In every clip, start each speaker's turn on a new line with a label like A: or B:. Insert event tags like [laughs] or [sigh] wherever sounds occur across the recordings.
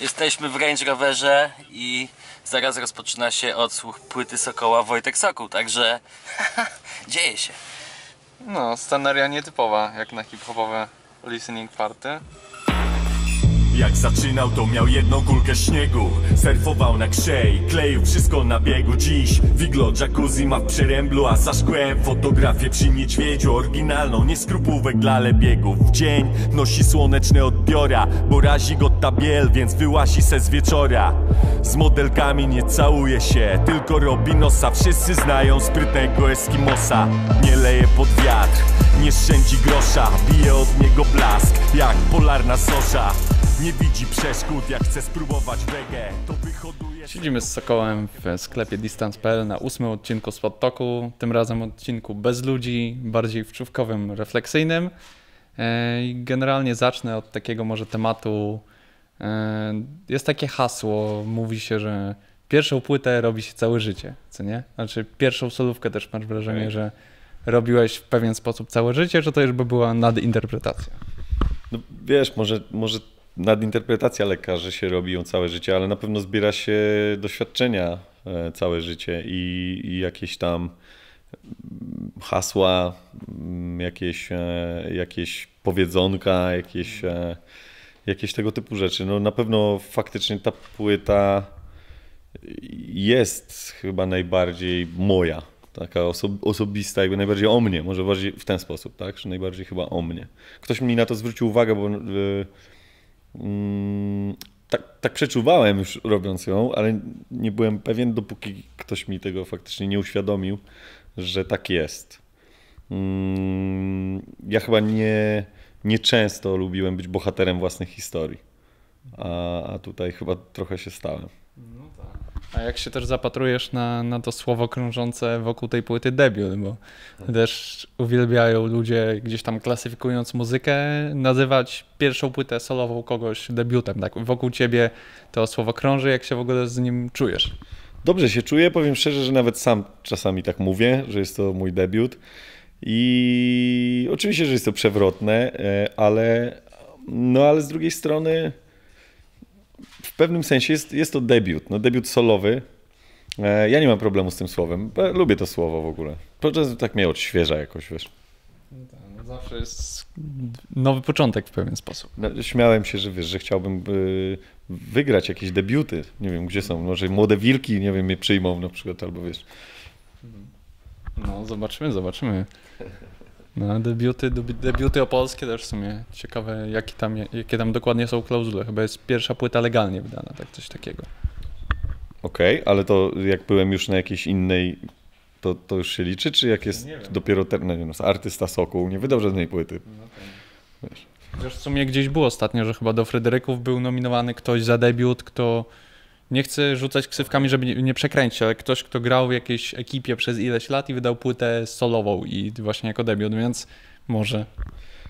A: Jesteśmy w Range Rowerze i zaraz rozpoczyna się odsłuch płyty Sokoła Wojtek Sokół, także [laughs] dzieje się. No, scenaria nietypowa jak na hip-hopowe listening party. Jak zaczynał
B: to miał jedną kulkę śniegu Surfował na krzej, kleił wszystko na biegu Dziś wiglo jacuzzi ma w przeręblu A za szkłem fotografię przy niedźwiedziu Oryginalną, nie skrupówek dla lebiegów W dzień nosi słoneczne odbiora Bo razi go ta biel, więc wyłazi se z wieczora Z modelkami nie całuje się, tylko robi nosa Wszyscy znają sprytnego Eskimosa Nie leje pod wiatr, nie szczędzi grosza Bije od niego blask, jak polarna zorza nie widzi przeszkód, jak chce spróbować wege To
A: wyhoduje... Siedzimy z Sokołem w sklepie Distance.pl na ósmym odcinku Spot Toku, Tym razem odcinku bez ludzi, bardziej wczówkowym, refleksyjnym e, I generalnie zacznę od takiego może tematu e, Jest takie hasło, mówi się, że pierwszą płytę robi się całe życie, co nie? Znaczy pierwszą solówkę też masz wrażenie, okay. Tak. że robiłeś w pewien sposób całe życie, czy to już by była nadinterpretacja?
B: No wiesz, może, może nadinterpretacja lekarzy się robi ją całe życie, ale na pewno zbiera się doświadczenia e, całe życie i, i jakieś tam mm, hasła, mm, jakieś, e, jakieś powiedzonka, jakieś, e, jakieś tego typu rzeczy. No na pewno faktycznie ta płyta jest chyba najbardziej moja, taka oso osobista, jakby najbardziej o mnie, może bardziej w ten sposób, tak? Że najbardziej chyba o mnie. Ktoś mi na to zwrócił uwagę, bo Mm, tak, tak przeczuwałem już robiąc ją, ale nie byłem pewien, dopóki ktoś mi tego faktycznie nie uświadomił, że tak jest. Mm, ja chyba nie, nie często lubiłem być bohaterem własnych historii, a, a tutaj chyba trochę się stałem. No
A: tak. A jak się też zapatrujesz na, na to słowo krążące wokół tej płyty debiut, bo hmm. też uwielbiają ludzie gdzieś tam klasyfikując muzykę, nazywać pierwszą płytę solową kogoś debiutem. Tak? Wokół ciebie to słowo krąży, jak się w ogóle z nim czujesz? Dobrze się czuję, powiem szczerze, że nawet
B: sam czasami tak mówię, że jest to mój debiut. I oczywiście, że jest to przewrotne, e, ale, no ale z drugiej strony w pewnym sensie jest, jest to debiut, no debiut solowy. E, ja nie mam problemu z tym słowem. Lubię to słowo w ogóle. Podczas tak mnie odświeża jakoś, wiesz.
A: No tak, no zawsze jest nowy początek w pewien sposób.
B: No, śmiałem się, że wiesz, że chciałbym e, wygrać jakieś debiuty. Nie wiem, gdzie są. Może młode wilki, nie wiem, mnie przyjmą na przykład, albo wiesz.
A: Mhm. No, zobaczymy, zobaczymy. No, debiuty, debiuty opolskie też w sumie. Ciekawe, jakie tam, jakie tam dokładnie są klauzule. Chyba jest pierwsza płyta legalnie wydana, tak coś takiego.
B: Okej, okay, ale to jak byłem już na jakiejś innej, to, to już się liczy, czy jak jest dopiero ten, no nie wiem, artysta Soku, nie wydał żadnej płyty? No,
A: Wiesz. Wiesz, w sumie gdzieś było ostatnio, że chyba do Fryderyków był nominowany ktoś za debiut, kto nie chcę rzucać ksywkami, żeby nie, nie przekręcić, ale ktoś, kto grał w jakiejś ekipie przez ileś lat i wydał płytę solową i właśnie jako debiut, więc może.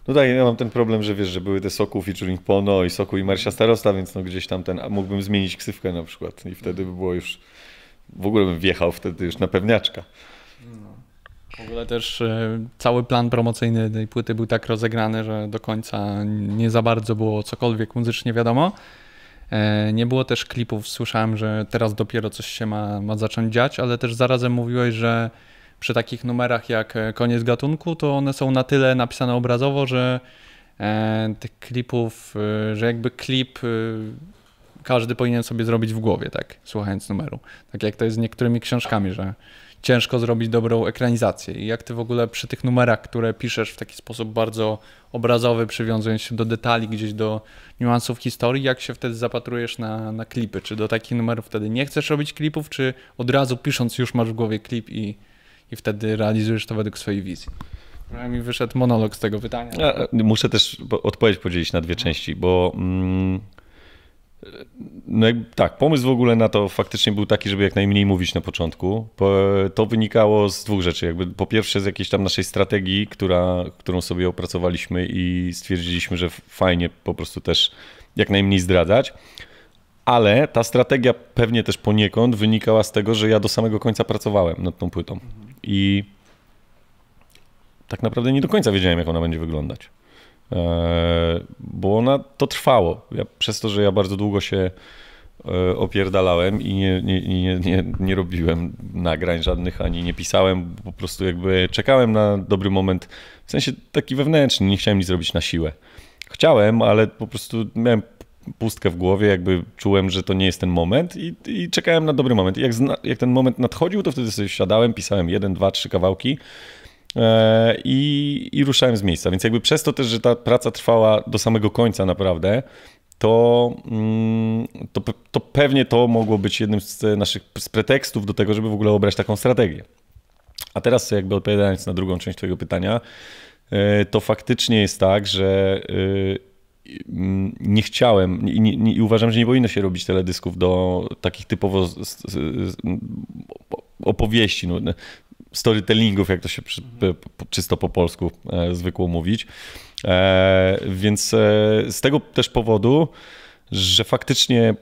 B: No tak, ja mam ten problem, że wiesz, że były te Soku featuring Pono i Soku i Marsia Starosta, więc no gdzieś tam ten, mógłbym zmienić ksywkę na przykład i wtedy by było już, w ogóle bym wjechał wtedy już na pewniaczka.
A: W ogóle też e, cały plan promocyjny tej płyty był tak rozegrany, że do końca nie za bardzo było cokolwiek muzycznie wiadomo. E, nie było też klipów, słyszałem, że teraz dopiero coś się ma, ma zacząć dziać, ale też zarazem mówiłeś, że przy takich numerach jak e, Koniec Gatunku, to one są na tyle napisane obrazowo, że e, tych klipów, że jakby klip każdy powinien sobie zrobić w głowie, tak, słuchając numeru. Tak jak to jest z niektórymi książkami, że ciężko zrobić dobrą ekranizację. I jak ty w ogóle przy tych numerach, które piszesz w taki sposób bardzo obrazowy, przywiązując się do detali, gdzieś do niuansów historii, jak się wtedy zapatrujesz na, na klipy? Czy do takich numerów wtedy nie chcesz robić klipów, czy od razu pisząc już masz w głowie klip i, i wtedy realizujesz to według swojej wizji? No mi wyszedł monolog z tego pytania. Ja,
B: e, muszę też odpowiedź podzielić na dwie części, bo mm, no tak, pomysł w ogóle na to faktycznie był taki, żeby jak najmniej mówić na początku. To wynikało z dwóch rzeczy. Jakby po pierwsze z jakiejś tam naszej strategii, która, którą sobie opracowaliśmy i stwierdziliśmy, że fajnie po prostu też jak najmniej zdradzać. Ale ta strategia pewnie też poniekąd wynikała z tego, że ja do samego końca pracowałem nad tą płytą. I tak naprawdę nie do końca wiedziałem, jak ona będzie wyglądać. E, bo ona to trwało. Ja, przez to, że ja bardzo długo się e, opierdalałem i nie, nie, nie, nie, nie robiłem nagrań żadnych, ani nie pisałem, po prostu jakby czekałem na dobry moment, w sensie taki wewnętrzny, nie chciałem nic zrobić na siłę. Chciałem, ale po prostu miałem pustkę w głowie, jakby czułem, że to nie jest ten moment i, i czekałem na dobry moment. I jak, jak ten moment nadchodził, to wtedy sobie siadałem, pisałem jeden, dwa, trzy kawałki E, i, i ruszałem z miejsca. Więc jakby przez to też, że ta praca trwała do samego końca naprawdę, to, mm, to, to pewnie to mogło być jednym z naszych z pretekstów do tego, żeby w ogóle obrać taką strategię. A teraz jakby odpowiadając na drugą część twojego pytania, e, to faktycznie jest tak, że e, nie chciałem i, nie, nie, i, uważam, że nie powinno się robić teledysków do takich typowo z, z, z, opowieści. No, storytellingów, jak to się przy, mhm. czysto po polsku e, zwykło mówić. E, więc e, z tego też powodu, że faktycznie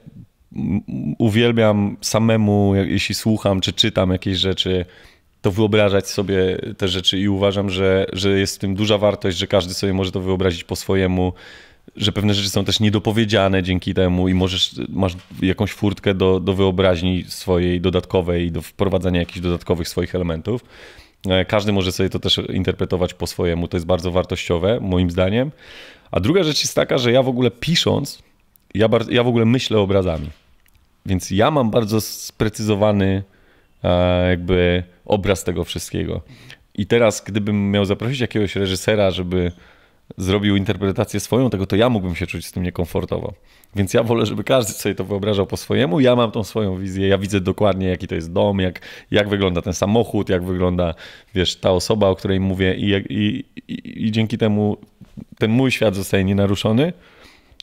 B: uwielbiam samemu, jeśli słucham czy czytam jakieś rzeczy, to wyobrażać sobie te rzeczy i uważam, że, że jest w tym duża wartość, że każdy sobie może to wyobrazić po swojemu że pewne rzeczy są też niedopowiedziane dzięki temu i możesz, masz jakąś furtkę do, do wyobraźni swojej dodatkowej, do wprowadzania jakichś dodatkowych swoich elementów. E, każdy może sobie to też interpretować po swojemu, to jest bardzo wartościowe, moim zdaniem. A druga rzecz jest taka, że ja w ogóle pisząc, ja, bar- ja w ogóle myślę obrazami. Więc ja mam bardzo sprecyzowany e, jakby obraz tego wszystkiego. I teraz, gdybym miał zaprosić jakiegoś reżysera, żeby zrobił interpretację swoją tego, to ja mógłbym się czuć z tym niekomfortowo. Więc ja wolę, żeby każdy sobie to wyobrażał po swojemu. Ja mam tą swoją wizję, ja widzę dokładnie, jaki to jest dom, jak, jak wygląda ten samochód, jak wygląda, wiesz, ta osoba, o której mówię i, i, i, i dzięki temu ten mój świat zostaje nienaruszony,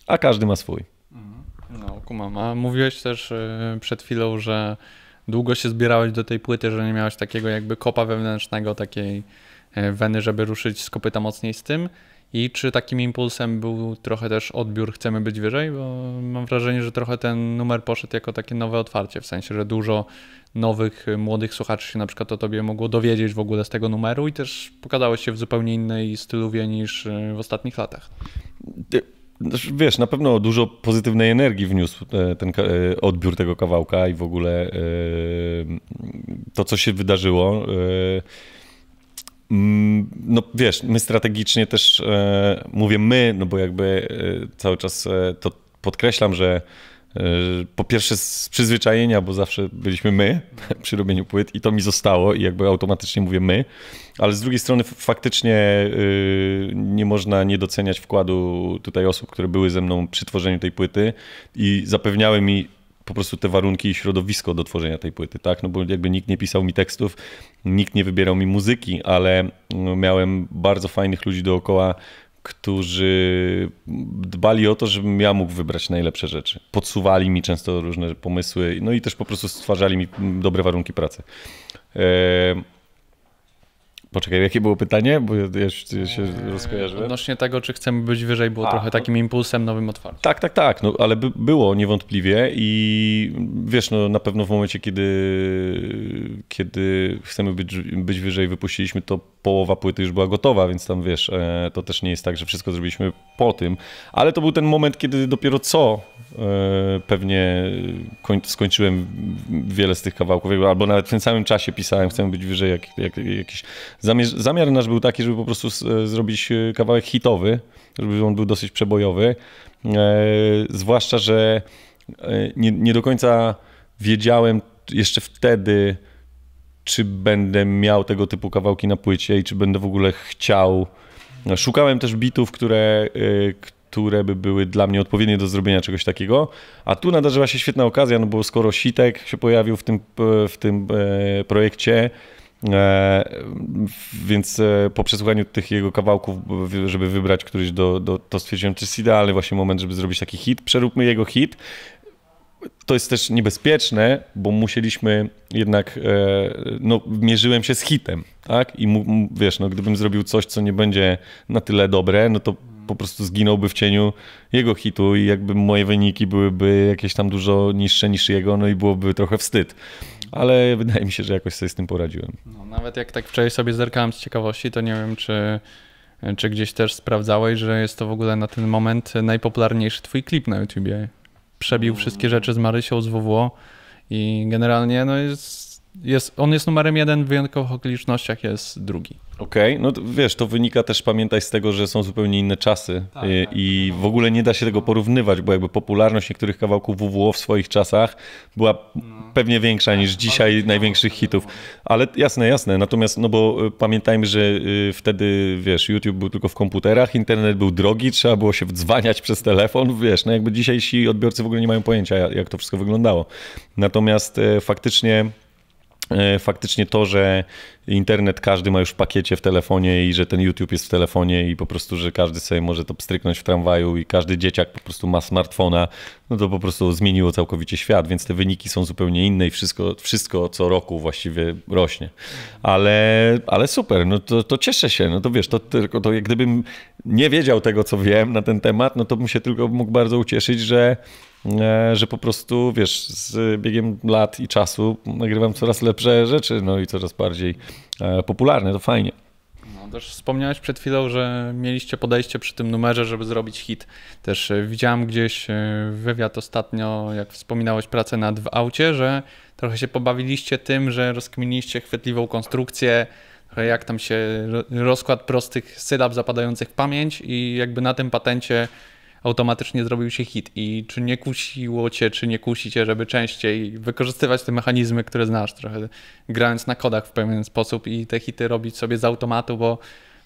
B: a każdy ma swój. Mhm.
A: No, kumam. A mówiłeś też y, przed chwilą, że długo się zbierałeś do tej płyty, że nie miałeś takiego jakby kopa wewnętrznego, takiej y, weny, żeby ruszyć z kopyta mocniej z tym. I czy takim impulsem był trochę też odbiór Chcemy być wyżej? Bo mam wrażenie, że trochę ten numer poszedł jako takie nowe otwarcie, w sensie, że dużo nowych, y, młodych słuchaczy się na przykład o tobie mogło dowiedzieć w ogóle z tego numeru i też pokazałeś się w zupełnie innej stylowie niż y, w ostatnich latach.
B: Znaczy, wiesz, na pewno dużo pozytywnej energii wniósł e, ten e, odbiór tego kawałka i w ogóle e, to, co się wydarzyło. Mm, no wiesz, my strategicznie też e, mówię my, no bo jakby e, cały czas e, to podkreślam, że po pierwsze z przyzwyczajenia, bo zawsze byliśmy my [laughs] przy robieniu płyt i to mi zostało i jakby automatycznie mówię my, ale z drugiej strony faktycznie nie można nie doceniać wkładu tutaj osób, które były ze mną przy tworzeniu tej płyty i zapewniały mi po prostu te warunki i środowisko do tworzenia tej płyty, tak? No bo jakby nikt nie pisał mi tekstów, nikt nie wybierał mi muzyki, ale mm, miałem bardzo fajnych ludzi dookoła, którzy dbali o to, żebym ja mógł wybrać najlepsze rzeczy. Podsuwali mi często różne pomysły, no i też po prostu stwarzali mi mm, dobre warunki pracy. Yy... Poczekaj, jakie było pytanie? Bo już jeszcze się rozkojarzyłem.
A: Odnośnie tego, czy chcemy być wyżej, było A, trochę takim impulsem nowym otwarciem.
B: Tak, tak, tak, no, ale by było niewątpliwie i wiesz, no, na pewno w momencie, kiedy, kiedy chcemy być, być wyżej, wypuściliśmy to połowa płyty już była gotowa, więc tam wiesz, e, to też nie jest tak, że wszystko zrobiliśmy po tym. Ale to był ten moment, kiedy dopiero co e, pewnie skończyłem wiele z tych kawałków, albo nawet w tym samym czasie pisałem, chcemy być wyżej jak, jak, jakiś. Zamiar, zamiar nasz był taki, żeby po prostu e, zrobić kawałek hitowy, żeby on był dosyć przebojowy. Zwłaszcza, że nie, nie do końca wiedziałem jeszcze wtedy, czy będę miał tego typu kawałki na płycie i czy będę w ogóle chciał. Szukałem też bitów, które, y, które by były dla mnie odpowiednie do zrobienia czegoś takiego. A tu nadarzyła się świetna okazja, no bo skoro Sitek się pojawił w tym, w tym e, projekcie, e, więc e, po przesłuchaniu tych jego kawałków, żeby wybrać któryś do, do to stwierdziłem, czy jest idealny właśnie moment, żeby zrobić taki hit. Przeróbmy jego hit, to jest też niebezpieczne, bo musieliśmy jednak, e, no, mierzyłem się z hitem, tak? I wiesz, no, gdybym zrobił coś, co nie będzie na tyle dobre, no to po prostu zginąłby w cieniu jego hitu i jakby moje wyniki byłyby jakieś tam dużo niższe niż jego, no i byłoby trochę wstyd. Ale wydaje mi się, że jakoś sobie z tym
A: poradziłem. No, nawet jak tak wczoraj sobie zerkałem z ciekawości, to nie wiem, czy, czy gdzieś też sprawdzałeś, że jest to w ogóle na ten moment najpopularniejszy twój klip na YouTubie przebił wszystkie rzeczy z Marysią, z WWO i generalnie no jest jest, on jest numerem jeden, w wyjątkowych okolicznościach jest drugi.
B: Okej, okay. no to, wiesz, to wynika też, pamiętaj, z tego, że są zupełnie inne czasy tak, i, y, tak. i w ogóle nie da się tego porównywać, bo jakby popularność niektórych kawałków WWO w swoich czasach była no. pewnie większa niż tak, dzisiaj największych hitów. No, no. Ale jasne, jasne, natomiast no bo y, pamiętajmy, że y, wtedy, wiesz, YouTube był tylko w komputerach, internet był drogi, trzeba było się wdzwaniać przez telefon, wiesz, no jakby dzisiejsi odbiorcy w ogóle nie mają pojęcia, jak to wszystko wyglądało. Natomiast faktycznie E, faktycznie to, że internet każdy ma już w pakiecie w telefonie i że ten YouTube jest w telefonie i po prostu, że każdy sobie może to pstryknąć w tramwaju i każdy dzieciak po prostu ma smartfona, no to po prostu zmieniło całkowicie świat, więc te wyniki są zupełnie inne i wszystko, wszystko co roku właściwie rośnie. Ale, ale super, no to, to cieszę się, no to wiesz, to tylko to jak gdybym nie wiedział tego, co wiem na ten temat, no to bym się tylko mógł bardzo ucieszyć, że E, że po prostu, wiesz, z biegiem lat i czasu nagrywam coraz lepsze rzeczy, no i coraz bardziej e, popularne, to fajnie.
A: No, też wspomniałeś przed chwilą, że mieliście podejście przy tym numerze, żeby zrobić hit. Też e, widziałem gdzieś wywiad ostatnio, jak wspominałeś pracę nad w aucie, że trochę się pobawiliście tym, że rozkminiliście chwytliwą konstrukcję, trochę jak tam się rozkład prostych sylab zapadających w pamięć i jakby na tym patencie automatycznie zrobił się hit. I czy nie kusiło cię, czy nie kusi cię, żeby częściej wykorzystywać te mechanizmy, które znasz trochę, grając na kodach w pewien sposób i te hity robić sobie z automatu, bo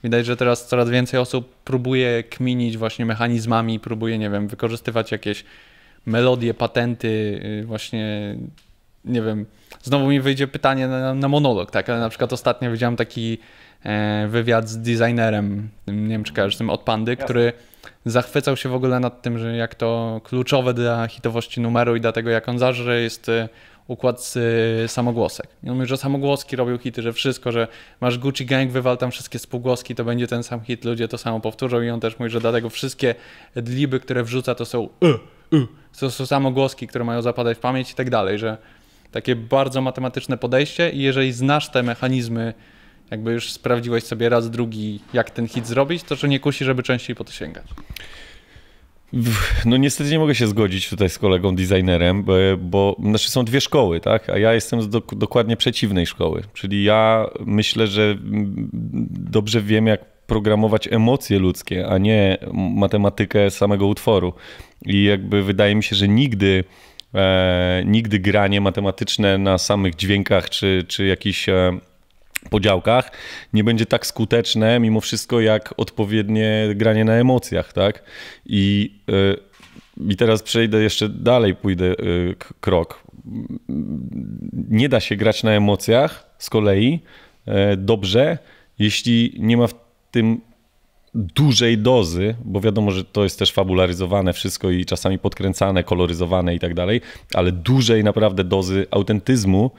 A: widać, że teraz coraz więcej osób próbuje kminić właśnie mechanizmami, próbuje, nie wiem, wykorzystywać jakieś melodie, patenty, y, właśnie nie wiem, znowu mi wyjdzie pytanie na, na monolog, tak, ale na przykład ostatnio widziałem taki e, wywiad z designerem, nie wiem czy kojarzysz, tym od Pandy, Jasne. który zachwycał się w ogóle nad tym, że jak to kluczowe dla hitowości numeru i dla tego, jak on zażre, jest y, układ y, samogłosek. I on mówi, że samogłoski robią hity, że wszystko, że masz Gucci Gang, wywal tam wszystkie spółgłoski, to będzie ten sam hit, ludzie to samo powtórzą i on też mówi, że dlatego wszystkie dliby, które wrzuca, to są y, y, to są samogłoski, które mają zapadać w pamięć i tak dalej, że takie bardzo matematyczne podejście i jeżeli znasz te mechanizmy jakby już sprawdziłeś sobie raz, drugi, jak ten hit zrobić, to czy nie kusi, żeby częściej po to sięgać?
B: No niestety nie mogę się zgodzić tutaj z kolegą designerem, bo, bo znaczy są dwie szkoły, tak? A ja jestem z do, dokładnie przeciwnej szkoły. Czyli ja myślę, że dobrze wiem, jak programować emocje ludzkie, a nie matematykę samego utworu. I jakby wydaje mi się, że nigdy E, nigdy granie matematyczne na samych dźwiękach czy, czy jakichś e, po działkach nie będzie tak skuteczne mimo wszystko jak odpowiednie granie na emocjach, tak? I, y, i teraz przejdę jeszcze dalej, pójdę y, krok. Nie da się grać na emocjach z kolei y, dobrze, jeśli nie ma w tym dużej dozy, bo wiadomo, że to jest też fabularyzowane wszystko i czasami podkręcane, koloryzowane i tak dalej, ale dużej naprawdę dozy autentyzmu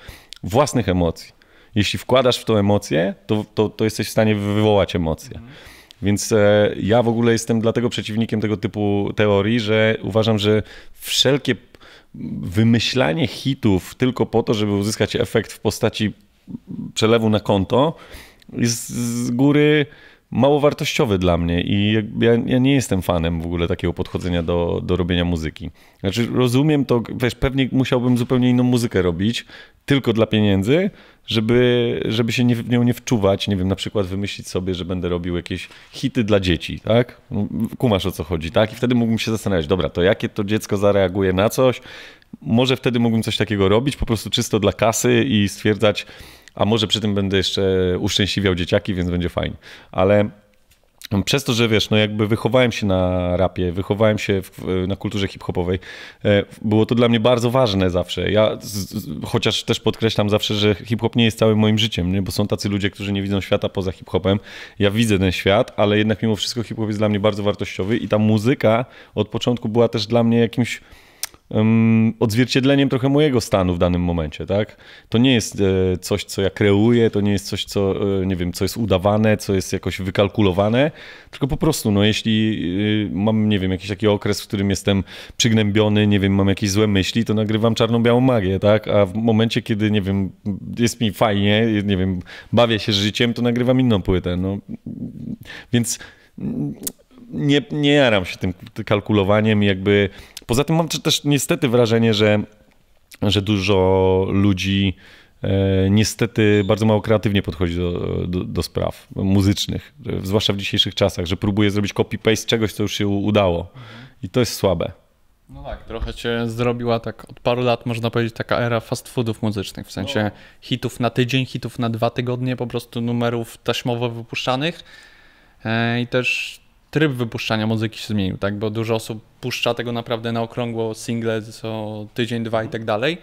B: własnych emocji jeśli wkładasz w to emocje, to, to, to jesteś w stanie wywołać emocje. Mhm. Więc e, ja w ogóle jestem dlatego przeciwnikiem tego typu teorii, że uważam, że wszelkie wymyślanie hitów tylko po to, żeby uzyskać efekt w postaci przelewu na konto jest z góry mało wartościowy dla mnie i ja, ja, nie jestem fanem w ogóle takiego podchodzenia do, do robienia muzyki. Znaczy rozumiem to, wiesz, pewnie musiałbym zupełnie inną muzykę robić, tylko dla pieniędzy, żeby, żeby się nie, w nią nie wczuwać, nie wiem, na przykład wymyślić sobie, że będę robił jakieś hity dla dzieci, tak? Kumasz o co chodzi, tak? I wtedy mógłbym się zastanawiać, dobra, to jakie to dziecko zareaguje na coś? Może wtedy mógłbym coś takiego robić, po prostu czysto dla kasy i stwierdzać, a może przy tym będę jeszcze uszczęśliwiał dzieciaki, więc będzie fajnie. Ale przez to, że wiesz, no jakby wychowałem się na rapie, wychowałem się w, na kulturze hip-hopowej, e, było to dla mnie bardzo ważne zawsze. Ja, z, chociaż też podkreślam zawsze, że hip-hop nie jest całym moim życiem, nie? bo są tacy ludzie, którzy nie widzą świata poza hip-hopem. Ja widzę ten świat, ale jednak mimo wszystko hip-hop jest dla mnie bardzo wartościowy i ta muzyka od początku była też dla mnie jakimś um, odzwierciedleniem trochę mojego stanu w danym momencie, tak? To nie jest e, coś, co ja kreuję, to nie jest coś, co, e, nie wiem, co jest udawane, co jest jakoś wykalkulowane, tylko po prostu, no jeśli e, mam, nie wiem, jakiś taki okres, w którym jestem przygnębiony, nie wiem, mam jakieś złe myśli, to nagrywam czarno-białą magię, tak? A w momencie, kiedy, nie wiem, jest mi fajnie, nie wiem, bawię się życiem, to nagrywam inną płytę, no. Więc nie, nie jaram się tym kalkulowaniem, jakby Poza tym mam też niestety wrażenie, że, że dużo ludzi e, niestety bardzo mało kreatywnie podchodzi do, do, do, spraw muzycznych, zwłaszcza w dzisiejszych czasach, że próbuje zrobić copy-paste czegoś, co już się udało. I to jest słabe.
A: No tak, trochę się zrobiła tak od paru lat, można powiedzieć, taka era fast foodów muzycznych, w sensie no. hitów na tydzień, hitów na dwa tygodnie, po prostu numerów taśmowo wypuszczanych. E, I też tryb wypuszczania muzyki się zmienił, tak? Bo dużo osób puszcza tego naprawdę na okrągło single co tydzień, dwa i tak dalej.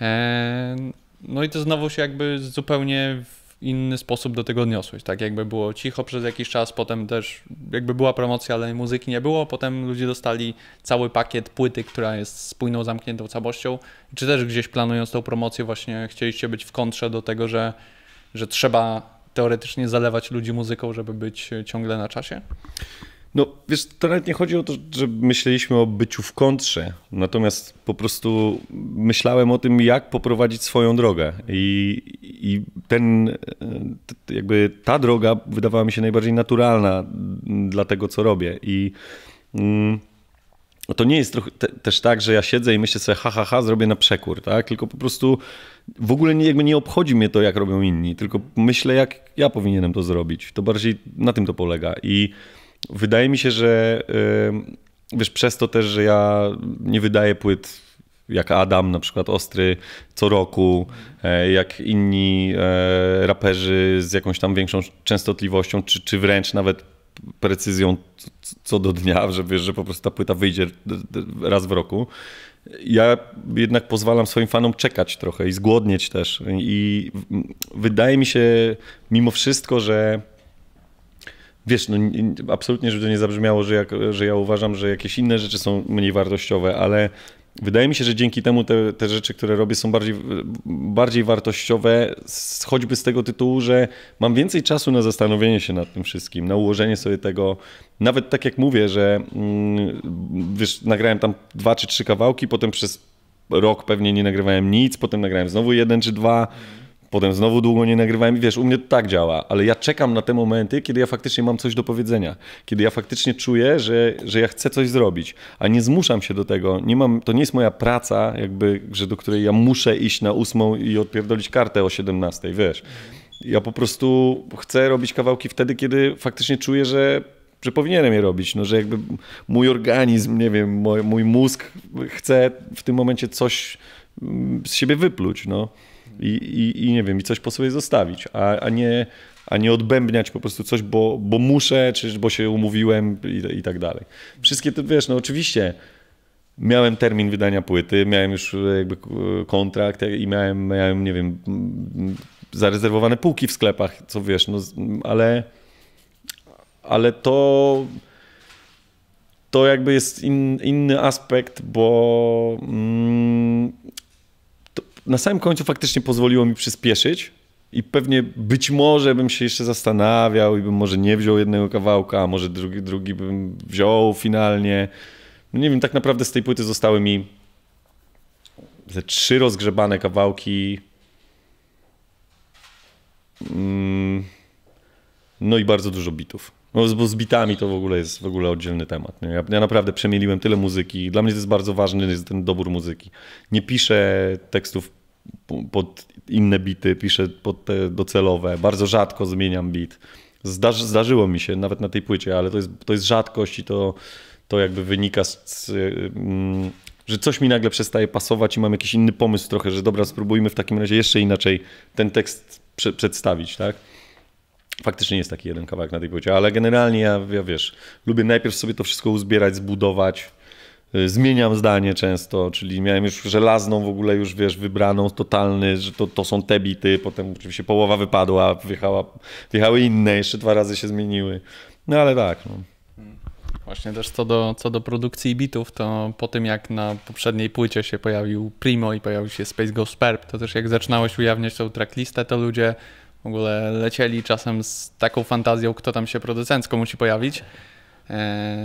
A: Eee, no i to znowu się jakby zupełnie w inny sposób do tego odniosłeś, tak? Jakby było cicho przez jakiś czas, potem też jakby była promocja, ale muzyki nie było, potem ludzie dostali cały pakiet płyty, która jest spójną, zamkniętą całością. Czy też gdzieś planując tą promocję właśnie chcieliście być w kontrze do tego, że, że trzeba teoretycznie zalewać ludzi muzyką, żeby być e, ciągle na czasie?
B: No, wiesz, to nawet nie chodzi o to, że myśleliśmy o byciu w kontrze, natomiast po prostu myślałem o tym, jak poprowadzić swoją drogę. I, i ten, e, jakby ta droga wydawała mi się najbardziej naturalna dla tego, co robię. I. Mm, no to nie jest trochę te, też tak, że ja siedzę i myślę sobie, ha, ha, ha, zrobię na przekór, tak? Tylko po prostu w ogóle nie, jakby nie obchodzi mnie to, jak robią inni, tylko myślę, jak ja powinienem to zrobić. To bardziej na tym to polega. I wydaje mi się, że wiesz, przez to też, że ja nie wydaję płyt jak Adam, na przykład Ostry, co roku, e, jak inni e, raperzy z jakąś tam większą częstotliwością, czy, czy wręcz nawet precyzją co do dnia, że wiesz, że po prostu ta płyta wyjdzie raz w roku. Ja jednak pozwalam swoim fanom czekać trochę i zgłodnieć też. I wydaje mi się mimo wszystko, że wiesz, no, absolutnie, żeby to nie zabrzmiało, że, jak, że ja uważam, że jakieś inne rzeczy są mniej wartościowe, ale Wydaje mi się, że dzięki temu te, te rzeczy, które robię, są bardziej, bardziej wartościowe, choćby z tego tytułu, że mam więcej czasu na zastanowienie się nad tym wszystkim, na ułożenie sobie tego. Nawet tak jak mówię, że mm, wiesz, nagrałem tam dwa czy trzy kawałki, potem przez rok pewnie nie nagrywałem nic, potem nagrałem znowu jeden czy dwa. Potem znowu długo nie nagrywałem i wiesz, u mnie to tak działa, ale ja czekam na te momenty, kiedy ja faktycznie mam coś do powiedzenia, kiedy ja faktycznie czuję, że, że ja chcę coś zrobić, a nie zmuszam się do tego. Nie mam, to nie jest moja praca, jakby, że do której ja muszę iść na ósmą i odpierdolić kartę o 17, wiesz. Ja po prostu chcę robić kawałki wtedy, kiedy faktycznie czuję, że że powinienem je robić, no, że jakby mój organizm, nie wiem, mój, mój mózg chce w tym momencie coś mm, z siebie wypluć. No i, i, i nie wiem, i coś po sobie zostawić, a, a, nie, a nie odbębniać po prostu coś, bo, bo muszę, czy bo się umówiłem i, i tak dalej. Wszystkie to, wiesz, no oczywiście miałem termin wydania płyty, miałem już e, jakby e, kontrakt i miałem, miałem nie wiem, zarezerwowane półki w sklepach, co wiesz, no, ale, ale to to jakby jest in, inny aspekt, bo, mm, na samym końcu faktycznie pozwoliło mi przyspieszyć i pewnie być może bym się jeszcze zastanawiał i bym może nie wziął jednego kawałka, a może drugi, drugi bym wziął finalnie. No nie wiem, tak naprawdę z tej płyty zostały mi ze trzy rozgrzebane kawałki. Mm. No i bardzo dużo bitów. No, z, bo z bitami to w ogóle jest w ogóle oddzielny temat. Nie? Ja, ja naprawdę przemieliłem tyle muzyki. Dla mnie to jest bardzo ważny jest ten dobór muzyki. Nie piszę tekstów pod inne bity, piszę pod te docelowe. Bardzo rzadko zmieniam bit. zdarzyło mi się nawet na tej płycie, ale to jest, to jest rzadkość i to, to jakby wynika z, z mm, że coś mi nagle przestaje pasować i mam jakiś inny pomysł trochę, że dobra, spróbujmy w takim razie jeszcze inaczej ten tekst prze przedstawić, tak? Faktycznie jest taki jeden kawałek na tej płycie, ale generalnie ja, ja wiesz, lubię najpierw sobie to wszystko uzbierać, zbudować. Y, zmieniam zdanie często, czyli miałem już żelazną w ogóle już, wiesz, wybraną, totalny, że to, to są te bity, potem oczywiście połowa wypadła, wjechała, wjechały inne, jeszcze dwa razy się zmieniły. No
A: ale tak, no. Właśnie też co do, co do produkcji bitów, to po tym jak na poprzedniej płycie się pojawił Primo i pojawił się Space Ghost Perp, to też jak zaczynałeś ujawniać tą tracklistę, to ludzie w ogóle lecieli czasem z taką fantazją, kto tam się producencko musi pojawić, e,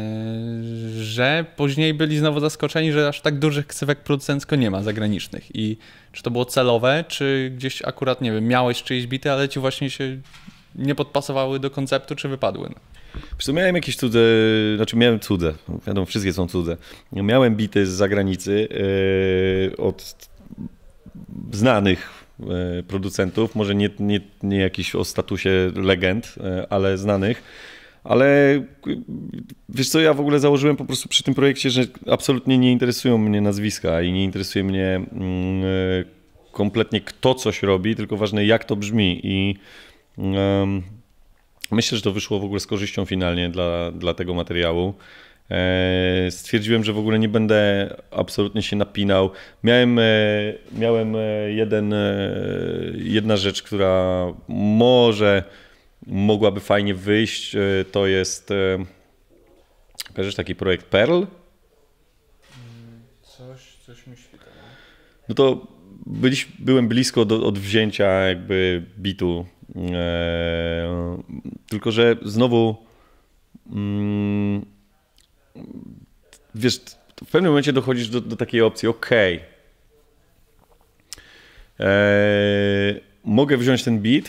A: że później byli znowu zaskoczeni, że aż tak dużych ksywek producencko nie ma zagranicznych. I czy to było celowe, czy gdzieś akurat, nie wiem, miałeś czyjeś bity, ale ci właśnie się nie podpasowały do konceptu, czy wypadły? Przecież
B: no? to miałem jakieś cudze, znaczy miałem cudze, wiadomo, wszystkie są cudze. Miałem bity z zagranicy yy, od znanych E, producentów, może nie, nie, nie jakiś o statusie legend, e, ale znanych. Ale wiesz co, ja w ogóle założyłem po prostu przy tym projekcie, że absolutnie nie interesują mnie nazwiska i nie interesuje mnie mm, e, kompletnie kto coś robi, tylko ważne jak to brzmi i myślę, że to wyszło w ogóle z korzyścią finalnie dla, dla tego materiału. E, stwierdziłem, że w ogóle nie będę absolutnie się napinał. Miałem, e, miałem e, jeden, jedna rzecz, która może mogłaby fajnie wyjść. To jest. Kojarzysz taki projekt Perl? Mm,
A: coś, coś mi świta. No.
B: no to byliś, byłem blisko do, od wzięcia jakby bitu. Eee, tylko, że znowu. Mm, wiesz, w pewnym momencie dochodzisz do, do takiej opcji, okej, okay. E, mogę wziąć ten beat,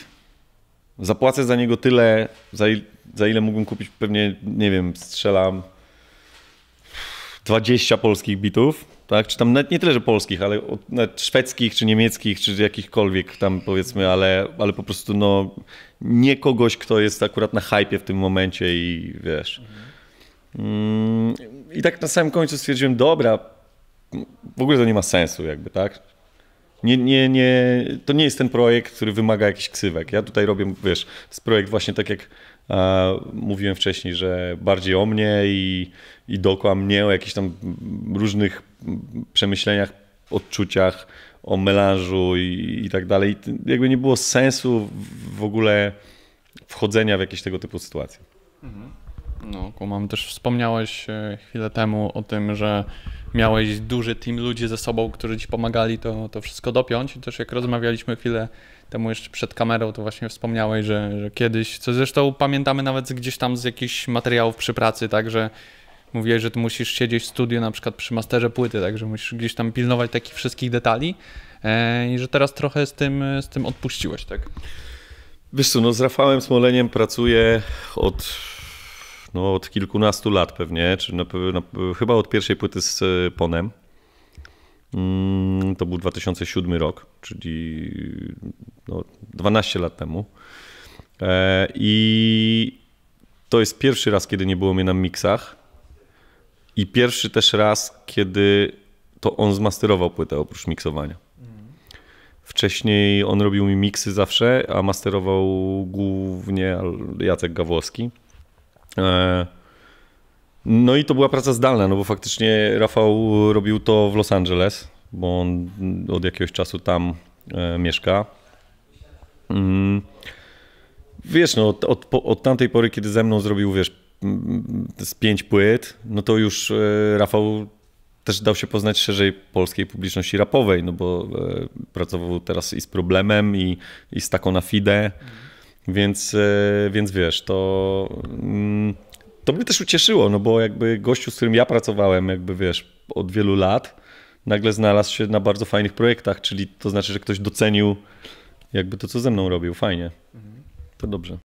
B: zapłacę za niego tyle, za, il, za, ile mógłbym kupić pewnie, nie wiem, strzelam 20 polskich bitów, tak? Czy tam nawet nie tyle, że polskich, ale nawet szwedzkich, czy niemieckich, czy jakichkolwiek tam powiedzmy, ale, ale po prostu no nie kogoś, kto jest akurat na hypie w tym momencie i wiesz... Mhm. Mm, I tak na samym końcu stwierdziłem, dobra, w ogóle to nie ma sensu, jakby, tak? Nie, nie, nie, to nie jest ten projekt, który wymaga jakichś ksywek. Ja tutaj robię, wiesz, jest projekt właśnie tak jak mówiłem wcześniej, że bardziej o mnie i, i dookoła mnie, o jakichś tam różnych przemyśleniach, odczuciach, o melanżu i, i tak dalej. I jakby nie było sensu
A: w ogóle wchodzenia w jakieś tego typu sytuacje. Mhm. No, mam Też wspomniałeś e, chwilę temu o tym, że miałeś duży team ludzi ze sobą, którzy ci pomagali to, to wszystko dopiąć. I też jak rozmawialiśmy chwilę temu jeszcze przed kamerą, to właśnie wspomniałeś, że, że kiedyś, co zresztą pamiętamy nawet gdzieś tam z jakichś materiałów przy pracy, także mówiłeś, że ty musisz siedzieć w studiu na przykład przy masterze płyty, także musisz gdzieś tam pilnować takich wszystkich detali e, i że teraz trochę z tym, z tym odpuściłeś, tak?
B: Wiesz co, no z Rafałem Smoleniem pracuję od no, od kilkunastu lat pewnie, czy na, na, chyba od pierwszej płyty z e, Ponem. Mm, to był 2007 rok, czyli no, 12 lat temu. E, I to jest pierwszy raz, kiedy nie było mnie na miksach. I pierwszy też raz, kiedy to on zmasterował płytę oprócz miksowania. Wcześniej on robił mi miksy zawsze, a masterował głównie Jacek Gawłowski. E, no i to była praca zdalna, no bo faktycznie Rafał robił to w Los Angeles, bo on od jakiegoś czasu tam e, mieszka. Mm. Wiesz, no od, od, tamtej pory, kiedy ze mną zrobił, wiesz, z pięć płyt, no to już e, Rafał też dał się poznać szerzej polskiej publiczności rapowej, no bo pracował teraz i z Problemem, i, i z Taką na Fide. Mhm. Więc, e, więc wiesz, to, mm, to mnie też ucieszyło, no bo jakby gościu, z którym ja pracowałem, jakby wiesz, od wielu lat, nagle znalazł się na bardzo fajnych projektach, czyli to znaczy, że ktoś docenił jakby to, co ze mną robił. Fajnie. To dobrze.